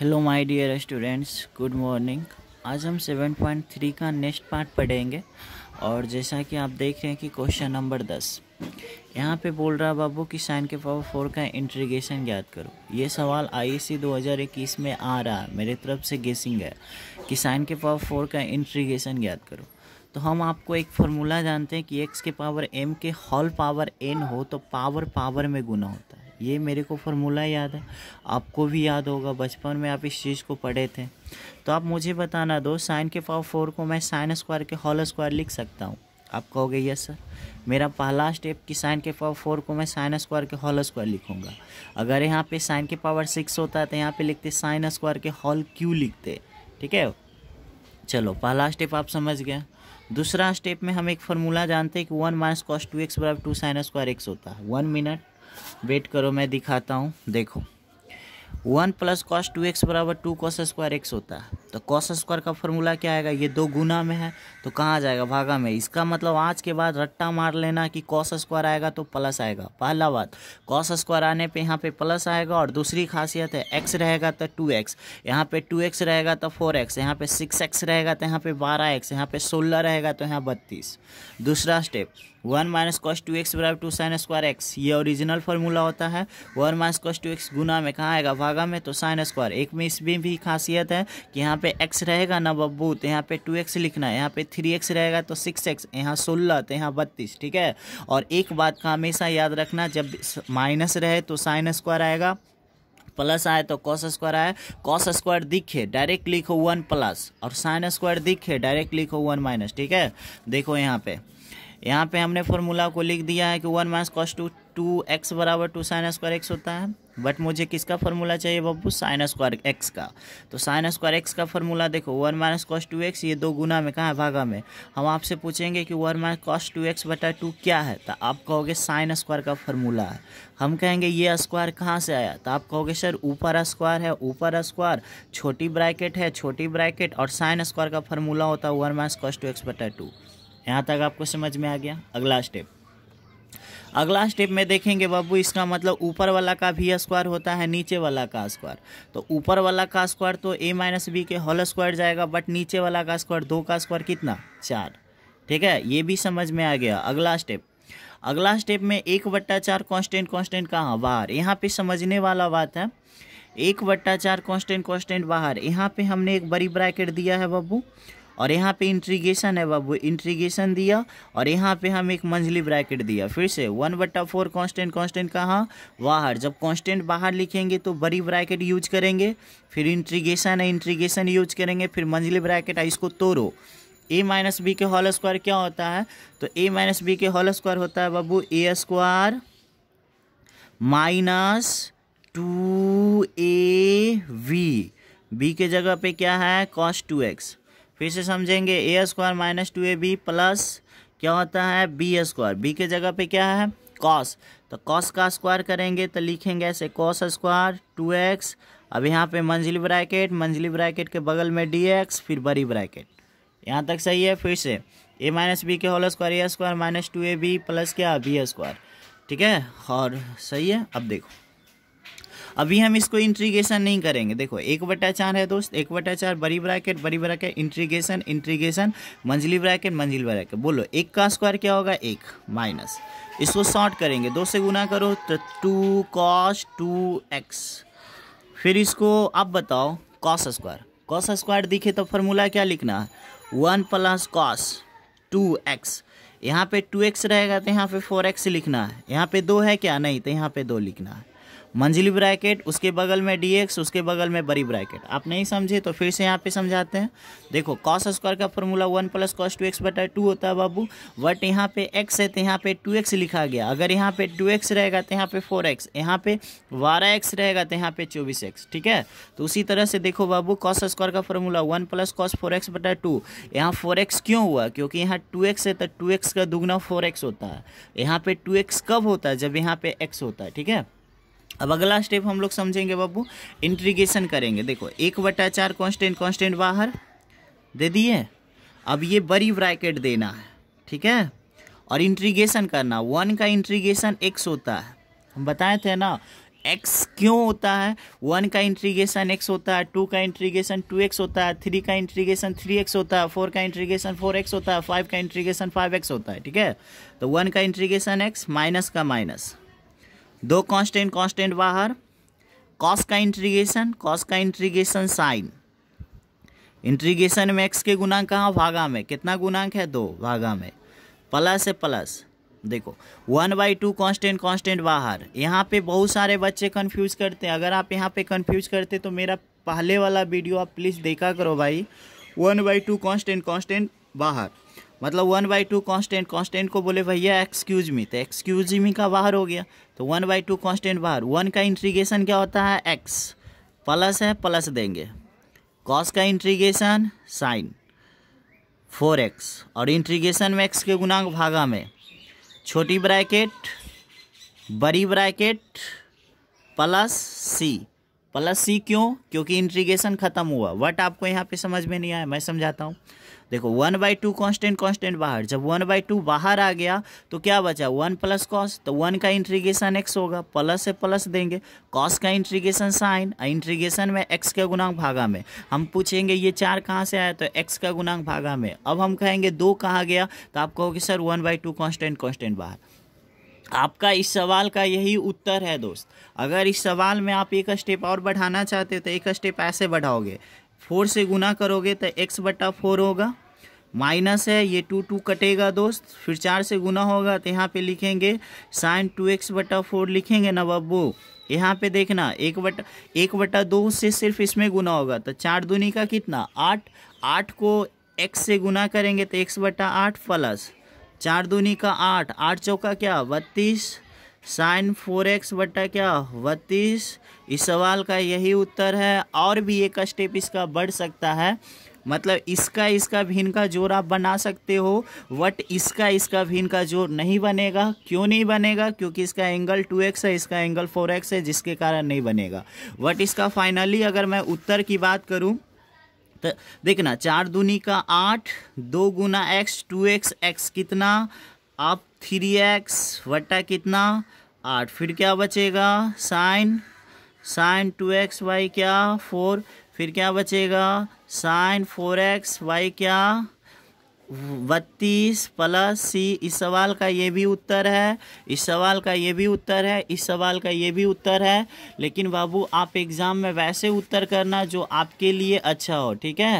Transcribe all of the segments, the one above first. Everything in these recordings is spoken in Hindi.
hello my dear students good morning आज हम 7.3 का नेक्स्ट पार्ट पढ़ेंगे और जैसा कि आप देख रहे हैं कि क्वेश्चन नंबर 10 यहाँ पे बोल रहा बाबू कि साइन के पावर फोर का इंट्रीगेशन ज्ञात करो ये सवाल आई 2021 e में आ रहा है मेरे तरफ से गेसिंग है कि साइन के पावर फोर का इंट्रीगेशन ज्ञात करो तो हम आपको एक फार्मूला जानते हैं कि एक्स के पावर एम के हॉल पावर एन हो तो पावर पावर में गुना होता है ये मेरे को फार्मूला याद है आपको भी याद होगा बचपन में आप इस चीज़ को पढ़े थे तो आप मुझे बताना दो साइन के पावर फोर को मैं साइन स्क्वायर के होल स्क्वायर लिख सकता हूँ आप कहोगे यस सर मेरा पहला स्टेप कि साइन के पावर फोर को मैं साइन स्क्वायर के होल स्क्वायर लिखूंगा अगर यहाँ पे साइन के पावर सिक्स होता है तो यहाँ पे लिखते साइन स्क्वायर के हॉल क्यू लिखते ठीक है चलो पहला स्टेप आप समझ गए दूसरा स्टेप में हम एक फार्मूला जानते हैं कि one minus cos two X बराबर टू साइन स्क्वायर एक्स होता है वन मिनट वेट करो मैं दिखाता हूँ देखो one plus cos two X बराबर टू कॉस स्क्वायर एक्स होता है तो कॉस स्क्वायर का फॉर्मूला क्या आएगा ये दो गुना में है तो कहाँ जाएगा भागा में इसका मतलब आज के बाद रट्टा मार लेना कि कॉस स्क्वायर आएगा तो प्लस आएगा पहला बात कॉस स्क्वायर आने पे यहाँ पे प्लस आएगा और दूसरी खासियत है एक्स रहेगा तो टू एक्स यहाँ पे टू एक्स रहेगा तो फोर एक्स यहाँ पे सिक्स एक्स रहेगा तो यहाँ पे बारह एक्स यहाँ पे सोलह रहेगा तो यहाँ बत्तीस दूसरा step one minus cos two X बराबर टू साइन स्क्वायर एक्स ये ओरिजिनल फॉर्मूला होता है one minus cos two X गुना में कहाँ आएगा भागा में तो साइन स्क्वायर एक में इसमें भी खासियत है कि यहाँ पे एक्स रहेगा ना तो यहाँ पे टू एक्स लिखना है यहाँ पे थ्री एक्स रहेगा तो सिक्स एक्स यहाँ सोलह तो यहाँ बत्तीस ठीक है और एक बात का हमेशा याद रखना जब माइनस रहे तो साइन स्क्वायर आएगा प्लस आए तो कॉस स्क्वायर आए कॉस स्क्वायर दिखे डायरेक्ट लिखो वन प्लस और साइन स्क्वायर दिखे डायरेक्ट लिखो वन माइनस ठीक है देखो यहाँ पे यहाँ पे हमने फॉर्मूला को लिख दिया है कि one minus cos two two X बराबर टू साइन स्क्वायर एक्स होता है बट मुझे किसका फॉर्मूला चाहिए बब्बू साइन स्क्वायर एक्स का तो साइन स्क्वायर एक्स का फॉर्मूला देखो one minus cos two X ये दो गुना में कहाँ है भागा में हम आपसे पूछेंगे कि one minus cos two X बटा टू क्या है तो आप कहोगे साइन स्क्वायर का फॉर्मूला है हम कहेंगे ये स्क्वायर कहाँ से आया तो आप कहोगे सर ऊपर स्क्वायर है ऊपर स्क्वायर छोटी ब्रैकेट है छोटी ब्रैकेट और साइन स्क्वायर का फॉर्मूला होता है one minus cos two X बटा टू यहाँ तक आपको समझ में आ गया अगला स्टेप अगला स्टेप में देखेंगे बाबू इसका मतलब ऊपर वाला का भी स्क्वायर होता है नीचे वाला का स्क्वायर तो ऊपर वाला का स्क्वायर तो ए माइनस बी के होल स्क्वायर जाएगा बट नीचे वाला का स्क्वायर दो का स्क्वायर कितना चार ठीक है ये भी समझ में आ गया अगला स्टेप अगला स्टेप में एक बट्टा चार कॉन्स्टेंट कॉन्स्टेंट कहाँ बाहर यहाँ पे समझने वाला बात है एक बट्टा चार कॉन्स्टेंट कॉन्स्टेंट बाहर यहाँ पे हमने एक बड़ी ब्रैकेट दिया है बब्बू और यहाँ पे इंट्रीगेशन है बाबू इंट्रीगेशन दिया और यहाँ पे हम एक मंझली ब्रैकेट दिया फिर से वन बट्टा फोर कॉन्स्टेंट कॉन्स्टेंट कहाँ बाहर जब कॉन्स्टेंट बाहर लिखेंगे तो बड़ी ब्रैकेट यूज करेंगे फिर इंट्रीगेशन है इंट्रीगेशन यूज करेंगे फिर मंजिली ब्रैकेट है इसको तोड़ो ए माइनस बी के होल स्क्वायर क्या होता है तो ए माइनस बी के होल स्क्वायर होता है बाबू A square minus two A V B के जगह पे क्या है कॉस टू एक्स फिर से समझेंगे A square minus two A B plus क्या होता है बी स्क्वायर बी के जगह पे क्या है कॉस तो कॉस का स्क्वायर करेंगे तो लिखेंगे ऐसे कॉस स्क्वायर टू एक्स अब यहाँ पे मंजिली ब्रैकेट मंजिली ब्रैकेट के बगल में डी एक्स फिर बड़ी ब्रैकेट यहाँ तक सही है फिर से ए माइनस बी के whole square A square minus two A B plus क्या बी स्क्वायर ठीक है और सही है अब देखो अभी हम इसको इंट्रीगेशन नहीं करेंगे देखो एक बटा चार है दोस्त एक बटा चार बड़ी ब्रैकेट बड़ी ब्रैकेट इंट्रीगेशन इंट्रीगेशन मंजिली ब्रैकेट मंजिली ब्रैकेट बोलो एक का स्क्वायर क्या होगा एक माइनस इसको शॉर्ट करेंगे दो से गुना करो तो टू कॉस टू एक्स फिर इसको अब बताओ कॉस स्क्वायर कॉस स्क्वायर दिखे तो फॉर्मूला क्या लिखना है one plus cos two X यहाँ पे टू एक्स रहेगा तो यहाँ पे फोर एक्स लिखना है यहाँ पे दो है क्या नहीं तो यहाँ पे दो लिखना है मंजिली ब्रैकेट उसके बगल में डी एक्स उसके बगल में बड़ी ब्रैकेट आप नहीं समझे तो फिर से यहाँ पे समझाते हैं देखो कॉस स्क्वायर का formula one plus cos two X बटा टू होता है बाबू बट यहाँ पे एक्स है तो यहाँ पे टू एक्स लिखा गया अगर यहाँ पे टू एक्स रहेगा तो यहाँ पे फोर एक्स यहाँ पे बारह एक्स रहेगा तो यहाँ पे चौबीस एक्स ठीक है तो उसी तरह से देखो बाबू कॉस स्क्वायर का formula one plus cos four X बटा टू यहाँ फोर एक्स क्यों हुआ क्योंकि यहाँ टू एक्स है तो टू एक्स का दुगना फोर एक्स होता है यहाँ पे टू एक्स कब होता है जब यहाँ पे एक्स होता है ठीक है अब अगला स्टेप हम लोग समझेंगे बाबू इंट्रीगेशन करेंगे देखो एक बटा चार कॉन्स्टेंट कॉन्स्टेंट बाहर दे दिए अब ये बड़ी ब्रैकेट देना है ठीक है और इंट्रीगेशन करना वन का इंट्रीगेशन एक्स होता है हम बताए थे ना एक्स क्यों होता है वन का इंट्रीगेशन एक्स होता है टू का इंट्रीगेशन टू एक्स होता है थ्री का इंट्रीगेशन थ्री एक्स होता है फोर का इंट्रीगेशन फोर एक्स होता है फाइव का इंट्रीगेशन फाइव एक्स होता है ठीक है तो वन का इंट्रीगेशन एक्स माइनस का माइनस दो कांस्टेंट कांस्टेंट बाहर कॉस का इंट्रीगेशन कॉस का इंट्रीगेशन साइन इंट्रीगेशन में एक्स के गुणांक कहाँ भागा में कितना गुणांक है दो भागा में प्लस है प्लस देखो one by two constant constant बाहर यहाँ पे बहुत सारे बच्चे कन्फ्यूज करते हैं अगर आप यहाँ पे कंफ्यूज करते तो मेरा पहले वाला वीडियो आप प्लीज़ देखा करो भाई one by two constant constant बाहर मतलब one by two constant constant को बोले भैया एक्सक्यूज मी तो एक्सक्यूज मी का बाहर हो गया तो वन बाई टू कॉन्स्टेंट बाहर वन का इंट्रीगेशन क्या होता है एक्स प्लस है प्लस देंगे कॉस का इंट्रीगेशन साइन फोर एक्स और इंट्रीगेशन में एक्स के गुणांक भागा में छोटी ब्रैकेट बड़ी bracket plus C plus C क्यों क्योंकि इंट्रीगेशन ख़त्म हुआ वट आपको यहाँ पे समझ में नहीं आया मैं समझाता हूँ देखो one by two constant constant बाहर जब वन बाई टू बाहर आ गया तो क्या बचा वन प्लस कॉस तो वन का इंट्रीगेशन एक्स होगा प्लस से प्लस देंगे कॉस का इंट्रीगेशन साइन इंट्रीगेशन में एक्स का गुणांक भागा में हम पूछेंगे ये चार कहाँ से आया तो एक्स का गुणांक भागा में अब हम कहेंगे दो कहाँ गया तो आप कहोगे sir one by two constant constant बाहर आपका इस सवाल का यही उत्तर है दोस्त अगर इस सवाल में आप एक स्टेप और बढ़ाना चाहते हो तो एक स्टेप ऐसे बढ़ाओगे फोर से गुना करोगे तो एक्स बटा फोर होगा माइनस है ये टू टू कटेगा दोस्त फिर चार से गुना होगा तो यहाँ पे लिखेंगे साइन टू एक्स बटा फोर लिखेंगे ना बब्बू यहाँ पे देखना एक बटा एक बटा दो से सिर्फ इसमें गुना होगा तो चार दूनी का कितना आठ आठ को एक्स से गुना करेंगे तो एक्स बटा आठ प्लस चार दूनी का आठ आठ चौका क्या बत्तीस साइन फोर एक्स बट्टा क्या बत्तीस इस सवाल का यही उत्तर है और भी एक स्टेप इसका बढ़ सकता है मतलब इसका इसका भिन्न का जोड़ आप बना सकते हो वट इसका इसका भिन्न का जोड़ नहीं बनेगा क्यों नहीं बनेगा क्योंकि इसका एंगल टू एक्स है इसका एंगल फोर एक्स है जिसके कारण नहीं बनेगा वट इसका फाइनली अगर मैं उत्तर की बात करूँ तो देखना चार दूनी का आठ दो गुना एक्स टू एक्स एक्स कितना आप थ्री एक्स वट्टा कितना आठ फिर क्या बचेगा sine sine two X Y क्या फोर फिर क्या बचेगा साइन फोर एक्स वाई क्या बत्तीस प्लस सी इस सवाल का ये भी उत्तर है इस सवाल का ये भी उत्तर है इस सवाल का ये भी उत्तर है लेकिन बाबू आप एग्ज़ाम में वैसे उत्तर करना जो आपके लिए अच्छा हो ठीक है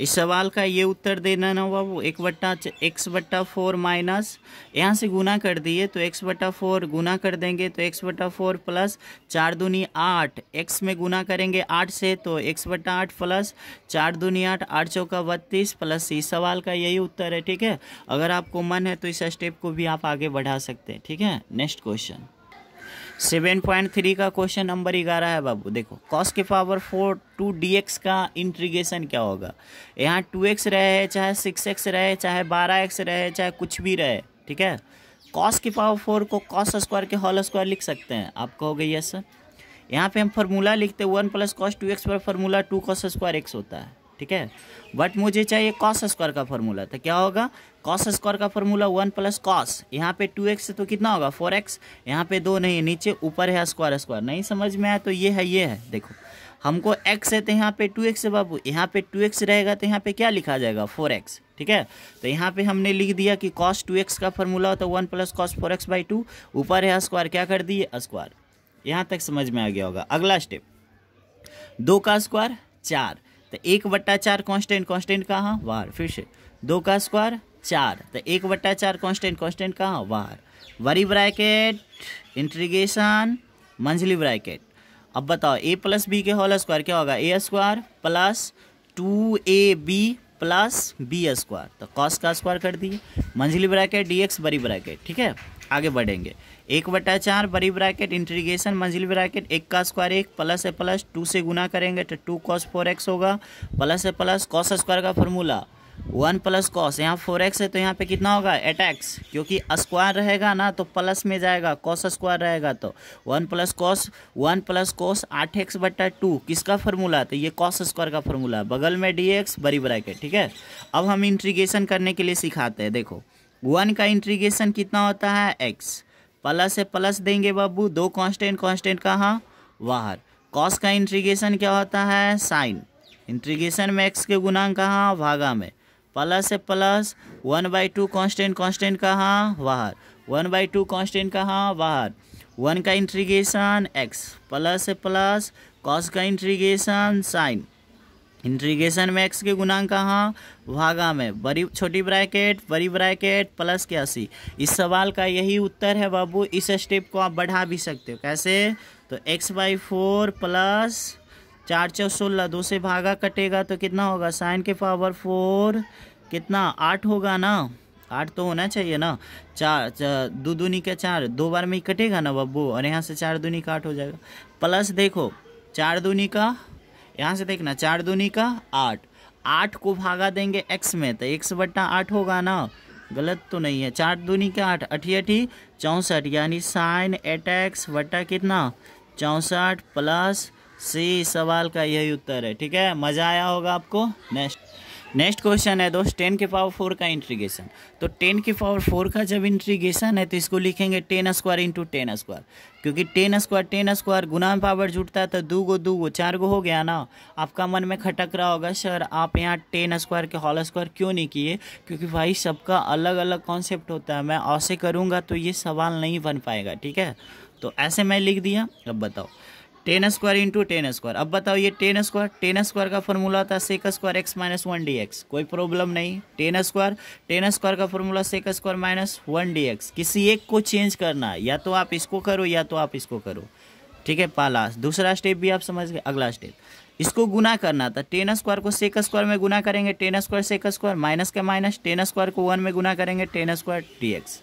इस सवाल का ये उत्तर देना ना हुआ वो एक बट्टा एक्स बट्टा फोर माइनस यहाँ से गुना कर दिए तो एक्स बट्टा फोर गुना कर देंगे तो एक्स बट्टा फोर प्लस चार दूनी आठ एक्स में गुना करेंगे आठ से तो एक्स बट्टा आठ प्लस चार दूनी आठ आठ चौका बत्तीस प्लस इस सवाल का यही उत्तर है ठीक है अगर आपको मन है तो इस स्टेप को भी आप आगे बढ़ा सकते हैं ठीक है next question seven point three का क्वेश्चन नंबर ग्यारह है बाबू देखो कॉस के power four two D X का इंट्रीगेशन क्या होगा यहाँ टू एक्स रहे चाहे सिक्स एक्स रहे चाहे बारह एक्स रहे चाहे कुछ भी रहे ठीक है कॉस के पावर फोर को कॉस स्क्वायर के होल स्क्वायर लिख सकते हैं आप कहोगे यस सर यहाँ पे हम फार्मूला लिखते हैं one plus cos two X पर formula two cos square X होता है ठीक है बट मुझे चाहिए कॉस स्क्वायर का फॉर्मूला तो क्या होगा कॉस स्क्वायर का फॉर्मूला वन प्लस कॉस यहाँ पे टू एक्स तो कितना होगा फोर एक्स यहाँ पे दो नहीं नीचे ऊपर है स्क्वायर स्क्वायर नहीं समझ में आया तो ये है ये है देखो हमको एक्स है तो यहाँ पे टू एक्स है बाबू यहाँ पे टू एक्स रहेगा तो यहाँ पे क्या लिखा जाएगा फोर एक्स ठीक है तो यहाँ पे हमने लिख दिया कि कॉस टू एक्स का फॉर्मूला होता है one plus cos four X by two ऊपर है स्क्वायर क्या कर दिए स्क्वायर यहाँ तक समझ में आ गया होगा अगला स्टेप दो का स्क्वायर चार तो एक बट्टा चार कॉन्स्टेंट कॉन्स्टेंट कहाँ वार फिर से दो का स्क्वायर चार तो एक बट्टा चार कॉन्स्टेंट कॉन्स्टेंट कहाँ वार वरी ब्रैकेट इंट्रीगेशन मंझली ब्रैकेट अब बताओ ए प्लस बी के होल स्क्वायर क्या होगा A square plus two A B plus B square तो कॉस का स्क्वायर कर दिए मंझली ब्रैकेट डी एक्स बड़ी ब्रैकेट ठीक है आगे बढ़ेंगे एक बटा चार बड़ी ब्रैकेट इंटीग्रेशन मंजिल ब्रैकेट एक का स्क्वायर एक प्लस है प्लस टू से गुना करेंगे तो टू कॉस फोर एक्स होगा प्लस है प्लस कॉस स्क्वायर का फॉर्मूला वन प्लस कॉस यहाँ फोर एक्स है तो यहाँ पे कितना होगा एट एक्स क्योंकि स्क्वायर रहेगा ना तो प्लस में जाएगा कॉस स्क्वायर रहेगा तो one plus cos one plus cos आठ एक्स बट्टा टू किसका फॉर्मूला तो ये कॉस स्क्वायर का है बगल में डी एक्स बड़ी ब्रैकेट ठीक है अब हम इंट्रीगेशन करने के लिए सिखाते हैं देखो वन का इंट्रीगेशन कितना होता है एक्स प्लस से प्लस देंगे बाबू दो कॉन्स्टेंट कॉन्स्टेंट कहाँ बाहर कॉस का इंट्रीगेशन क्या होता है साइन इंट्रीगेशन में एक्स के गुणांक कहाँ भागा में प्लस से plus one by two constant constant कहाँ बाहर वन बाई टू कॉन्स्टेंट कहाँ बाहर वन का इंट्रीगेशन एक्स प्लस से प्लस कॉस का इंट्रीगेशन साइन इंट्रीगेशन में एक्स के गुणांक कहाँ भागा में बड़ी छोटी ब्रैकेट बड़ी ब्रैकेट प्लस के अस्सी इस सवाल का यही उत्तर है बाबू इस स्टेप को आप बढ़ा भी सकते हो कैसे तो एक्स बाई फोर प्लस चार चौ सोलह दो से भागा कटेगा तो कितना होगा साइन के पावर फोर कितना आठ होगा ना आठ तो होना चाहिए ना चार, दो दूनी का चार दो बार में ही कटेगा ना बब्बू और यहाँ से चार दूनी का आठ हो जाएगा प्लस देखो चार दूनी का यहाँ से देखना चार दूनी का आठ आठ को भागा देंगे एक्स में तो एक्स बट्टा आठ होगा ना गलत तो नहीं है चार दूनी का आठ अठी अठी चौंसठ यानी साइन एट एक्स बट्टा कितना चौंसठ प्लस सी सवाल का यही उत्तर है ठीक है मज़ा आया होगा आपको नेक्स्ट नेक्स्ट क्वेश्चन है दोस्त टेन के पावर फोर का इंट्रीगेशन तो टेन के पावर फोर का जब इंट्रीगेशन है तो इसको लिखेंगे tan square into tan square क्योंकि टेन स्क्वायर टेन स्क्वायर गुना में पावर जुटता है तो दो गो दो गो चार गो हो गया ना आपका मन में खटक रहा होगा सर आप यहाँ टेन स्क्वायर के हॉल स्क्वायर क्यों नहीं किए क्योंकि भाई सबका अलग अलग कॉन्सेप्ट होता है मैं ऐसे करूँगा तो ये सवाल नहीं बन पाएगा ठीक है तो ऐसे मैं लिख दिया अब बताओ tan square into tan square अब बताओ ये टेन स्क्वायर टेन स्क्वायर का फॉर्मूला था sec square x minus one D X कोई प्रॉब्लम नहीं टेन स्क्वायर टेन स्क्वायर का formula sec square minus one D X किसी एक को चेंज करना या तो आप इसको करो या तो आप इसको करो ठीक है पाला दूसरा स्टेप भी आप समझ गए अगला स्टेप इसको गुना करना था टेन स्क्वायर को सेक स्क्वायर में गुना करेंगे tan square sec square minus के माइनस टेन स्क्वायर को वन में गुना करेंगे टेन स्क्वायर डी एक्स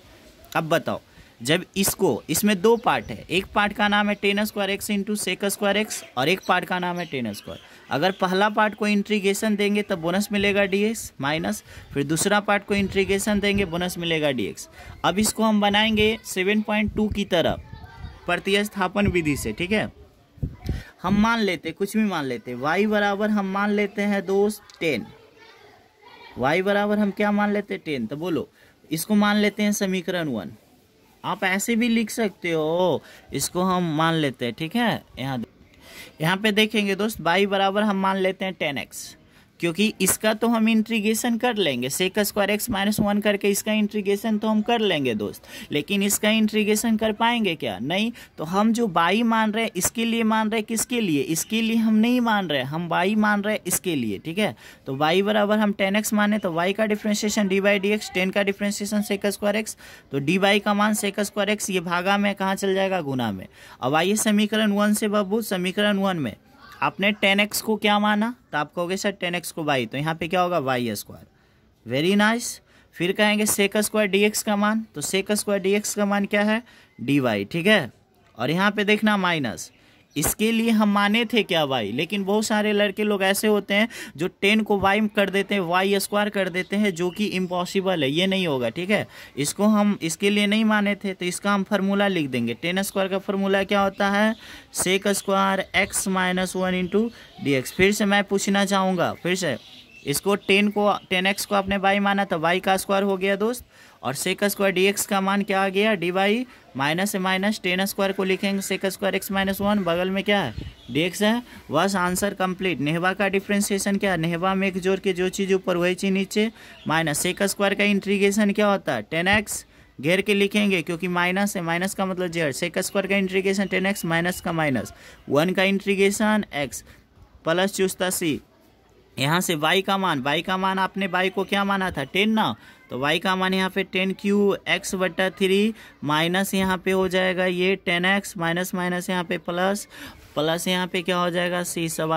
अब बताओ जब इसको इसमें दो पार्ट है एक पार्ट का नाम है tan square X into sec square X और एक पार्ट का नाम है टेन स्क्वायर अगर पहला पार्ट को इंट्रीगेशन देंगे तो बोनस मिलेगा डीएक्स माइनस फिर दूसरा पार्ट को इंट्रीगेशन देंगे बोनस मिलेगा डीएक्स अब इसको हम बनाएंगे सेवन पॉइंट टू की तरफ प्रतिस्थापन विधि से ठीक है हम मान लेते कुछ भी मान लेते वाई बराबर हम मान लेते हैं दोस्त टेन वाई बराबर हम क्या मान लेते टेन तो बोलो इसको मान लेते हैं समीकरण वन आप ऐसे भी लिख सकते हो इसको हम मान लेते हैं ठीक है यहाँ यहाँ पे देखेंगे दोस्त बाई बराबर हम मान लेते हैं टेन एक्स क्योंकि इसका तो हम इंट्रीगेशन कर लेंगे sec square x minus one करके इसका इंट्रीगेशन तो हम कर लेंगे दोस्त लेकिन इसका इंट्रीगेशन कर पाएंगे क्या नहीं तो हम जो बाई मान रहे हैं इसके लिए मान रहे किसके लिए इसके लिए हम नहीं मान रहे हम बाई मान रहे इसके लिए ठीक है तो वाई बराबर हम टेन एक्स माने तो वाई का differentiation d by d x tan का डिफ्रेंशिएशन सेक स्क्वायर एक्स तो डी बाई का मान सेक स्क्वायर एक्स ये भागा में कहाँ चल जाएगा गुना में अब आइए समीकरण वन से बाबू समीकरण वन में आपने टेन एक्स को क्या माना तो आप कहोगे सर टेन एक्स को वाई तो यहाँ पे क्या होगा वाई स्क्वायर वेरी नाइस फिर कहेंगे सेक स्क्वायर डी एक्स का मान तो सेक स्क्वायर डी एक्स का मान क्या है डी वाई ठीक है और यहाँ पे देखना माइनस इसके लिए हम माने थे क्या वाई लेकिन बहुत सारे लड़के लोग ऐसे होते हैं जो टेन को वाई कर देते हैं वाई स्क्वायर कर देते हैं जो कि इम्पॉसिबल है ये नहीं होगा ठीक है इसको हम इसके लिए नहीं माने थे तो इसका हम फार्मूला लिख देंगे टेन स्क्वायर का फार्मूला क्या होता है sec square x minus one into d x फिर से मैं पूछना चाहूँगा फिर से इसको टेन को टेन एक्स को आपने वाई माना था वाई का स्क्वायर हो गया दोस्त और सेक स्क्वायर डी एक्स का मान क्या आ गया d y minus minus tan square को लिखेंगे sec square x minus one बगल में क्या है डी एक्स है बस आंसर कंप्लीट नेहवा का डिफ्रेंसिएशन क्या है नेहवा में एक जोड़ के जो चीज़ ऊपर वही चीज़ नीचे माइनस सेक स्क्वायर का इंट्रीगेशन क्या होता है टेन एक्स घेर के लिखेंगे क्योंकि माइनस है माइनस का मतलब जेड सेक स्क्वायर का इंट्रीगेशन टेन एक्स माइनस का माइनस वन का इंट्रीगेशन एक्स प्लस चुस्ता सी यहाँ से बाई का मान बाई का मान आपने बाई को क्या माना था टेन ना तो y का मान यहाँ पे टेन क्यू एक्स बट्टा थ्री माइनस यहाँ पे हो जाएगा ये टेन एक्स माइनस माइनस यहाँ पे प्लस प्लस यहाँ पे क्या हो जाएगा सी सवाल